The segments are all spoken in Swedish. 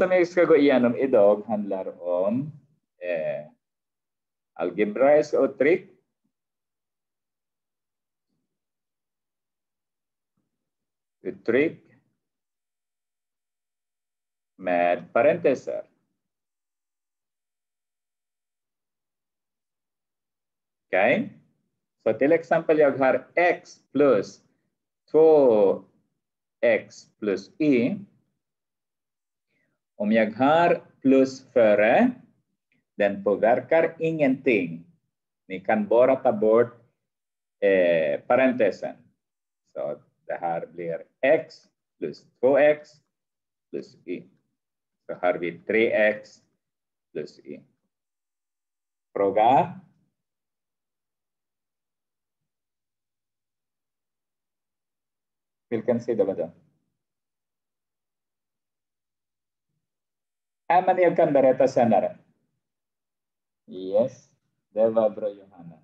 som jag ska gå igenom idag handlar om eh, algebraiska uttryck. Uttryck med parenteser. Okej? Okay? Så till exempel jag har x plus 2x plus y om jag har plus före, den påverkar ingenting. Ni kan bara ta bort eh, parentesen. Så det här blir x plus 2x plus y. Så har vi 3x plus y. Fråga? Vilken sida var det? Aman kan ya, bereta sanara. Yes, Deva Bro Yohana.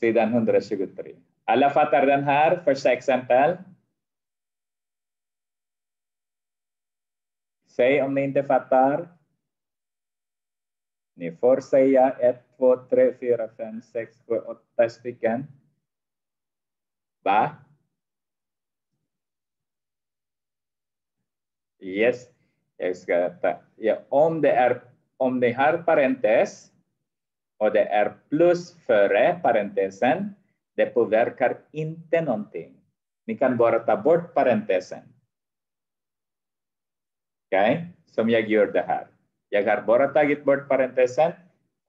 Sidan hundra sugutri. Ala fatar dan har, first example. Say ninte fatar. Ni for saya ya, et två, tre, fyra, fem, sex, testikan. Ba. Yes, Jag ska detta. Ja, om, det är, om ni har parentes och det är plus före parentesen, det påverkar inte någonting. Ni kan bara ta bort parentesen. okay? som jag gjorde här. Jag har bara tagit bort parentesen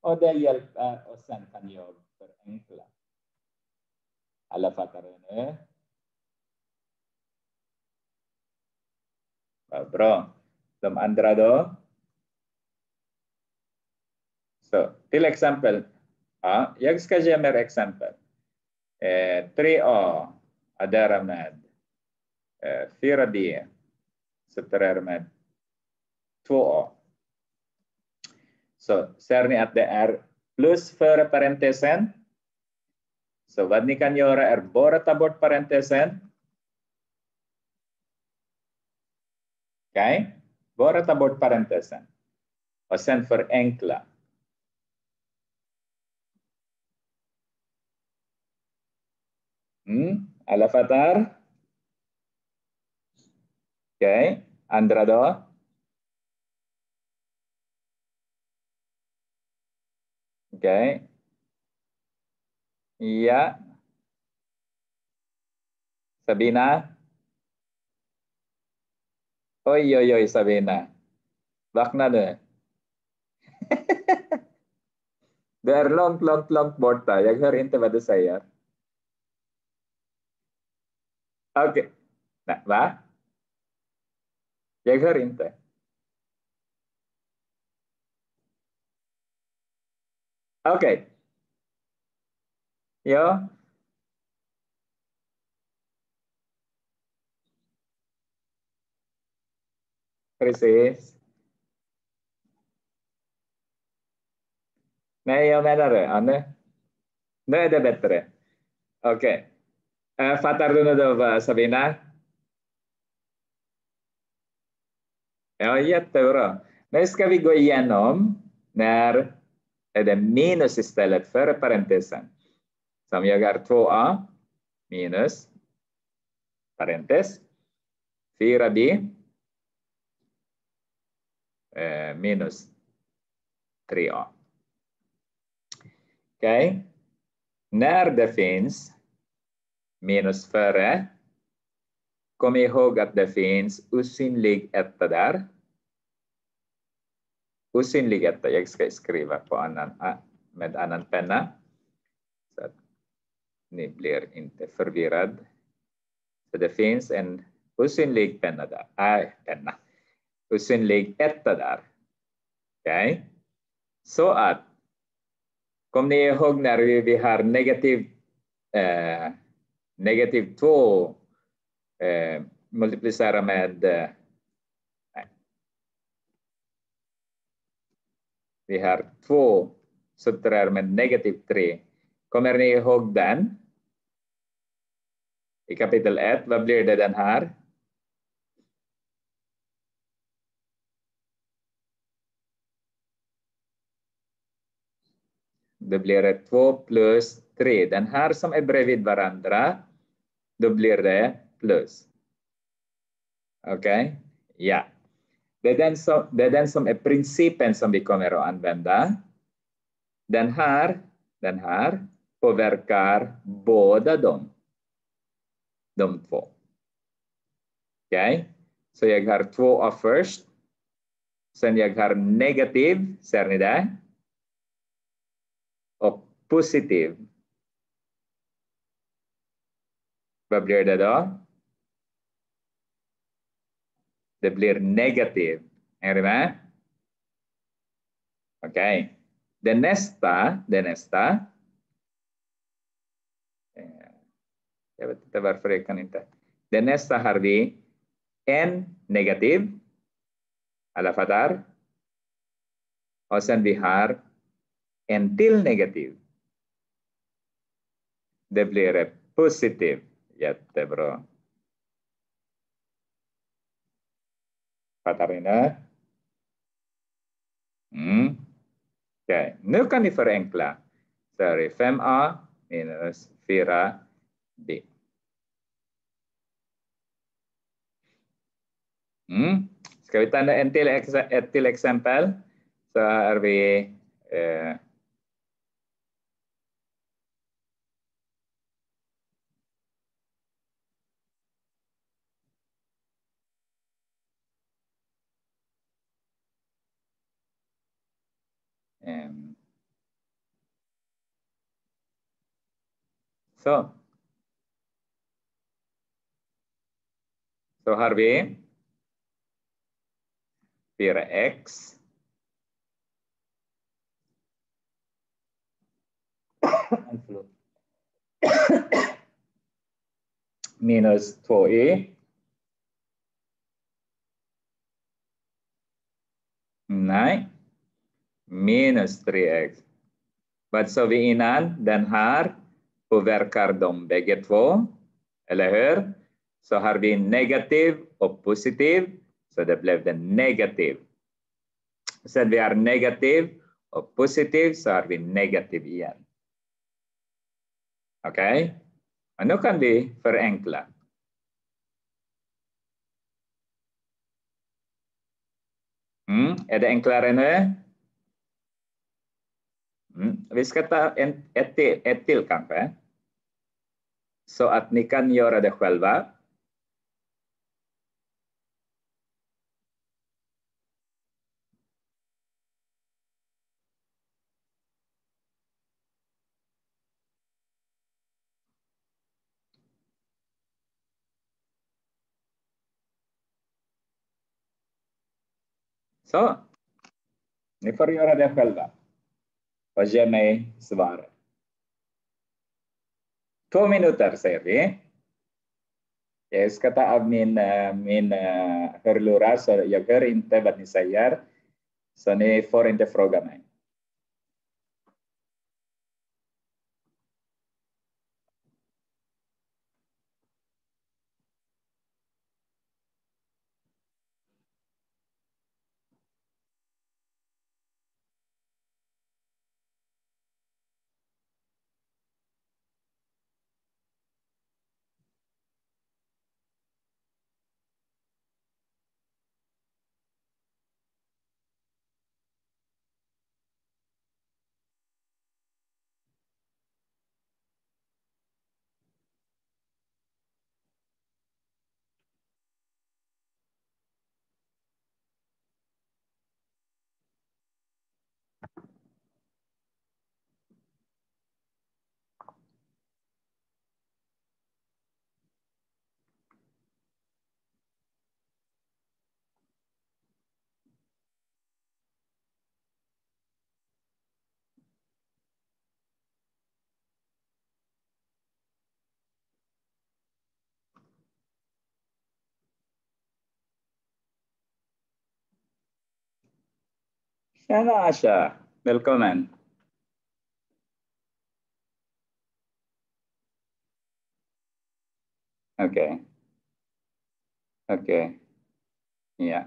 och det hjälper och sen kan jag förenkla. Alla fattar det nu? Vad bra. Dalam Andrado. So, till example. Uh, jak skažeme example. Uh, eh, 3O adaramad. Uh, eh, 4 Setera ramad. 2O. So, ni at the R plus för parentesen. so vad ni kan göra är bara ta bort parentesen. Okej? Okay. Bara ta bort parentesen. Och sen enkla. Mm. Alla fattar? Okej, okay. andra då? Okej. Okay. Sabina? Oi, oi, oi, Sabina. Bak na na. Det är långt, långt, långt borta. Jag hör inte vad du säger. Okej. Okay. Nej, va? Jag hör inte. Okej. Okay. Ja, Precis. Nej, jag menar det, Anne. Nu är det bättre. Okej. Okay. Eh, fattar du nu då, eh, Sabina? Ja, jättebra. Nu ska vi gå igenom när är det minus istället för parentesen. Som jag har 2a minus parentes 4b minus 3a. Okay. När det finns minus före, kom ihåg att det finns osynlig etta där. Osynlig etta, jag ska skriva på annan, med annan penna. Så att ni blir inte förvirrad. Så det finns en osynlig penna där. Äh, penna. Osynlig etta där. Okej? Okay? Så att, kom ni ihåg när vi, har negativ, eh, negativ 2 eh, multiplicera med eh, Vi har två sutrar med negativ 3. Kommer ni ihåg den? I kapitel 1, vad blir det den här? det blir 2 plus 3. Den här som är bredvid varandra, då blir det plus. Okej? Okay? Ja. Det är, den som, det är den som är principen som vi kommer att använda. Den här, den här påverkar båda dem. De två. Okej? Okay? Så jag har två av först. Sen jag har negativ, ser ni det? positive. ببلير ده ده ده بلير negative. Erima? Okay. The nesta, the nesta. Jag ya, ya, inte varför jag kan inte. Det nästa har vi en negativ, alla fattar. Och sen vi har en till negativ. det blir positivt. Jättebra. Fattar nu? Mm. Okay. Nu kan ni förenkla. Sorry, 5a minus 4b. Mm. Ska vi ta en till, ett till exempel? Så har vi eh, Um, so, so Harvey, fear X. and Minus e Nine. minus 3x. Vad sa vi innan? Den här påverkar de bägge två, eller hur? Så har vi negativ och positiv, så det blev det negativ. Sen vi har negativ och positiv så har vi negativ igen. Okej? Okay? Och nu kan vi förenkla. Mm, är det enklare nu? Vi hmm. ska ta en, ett, till, ett till kanske. Eh? Så att ni kan göra det själva. Så. Ni får göra det själva. jamais soir. Como terceiro, Yes, kata Amin, Amin, uh, herlura so yagar e inte bat nisayar so ne for the fråga mig. Shana Asha, in. Okay. Okay. Yeah.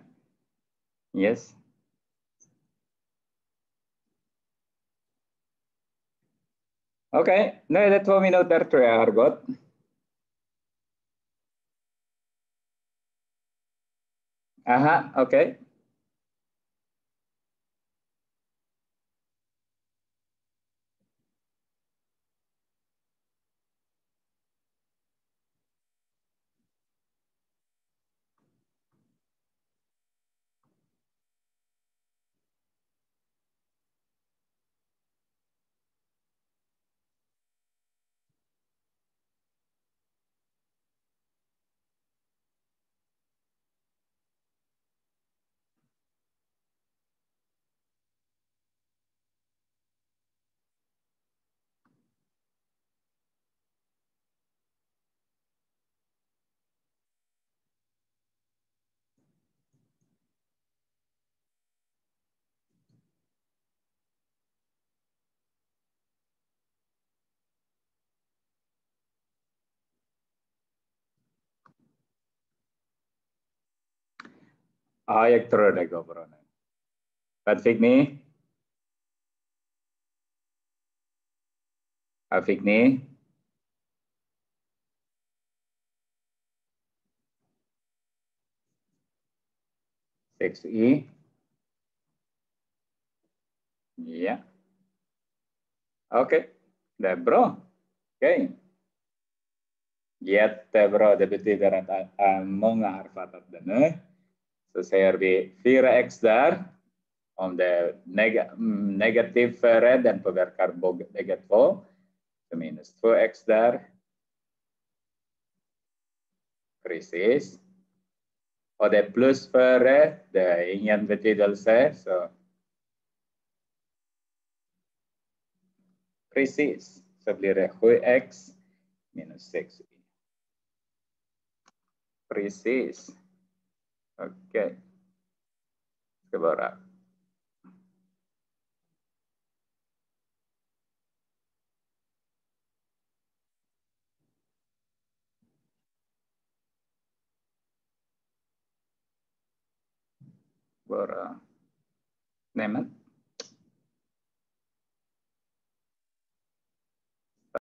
Yes. Okay. No, that minum tertua ya there to Argot. Aha, okay. ఆయక్ త్రోడే గోపురం Fatfikni? Afikni? Six E. Yeah. Okay. Debro. Okay. Yet Debro deputy garant among arfatat dana. så säger vi 4x där. Om det är neg mm, negativ före, eh, den påverkar bägge två. Så minus 2x där. Precis. Och det är plus före, det är ingen betydelse. Så. Precis, så blir det 7x minus 6 Precis. Oke. Kebora. Bora. nemen.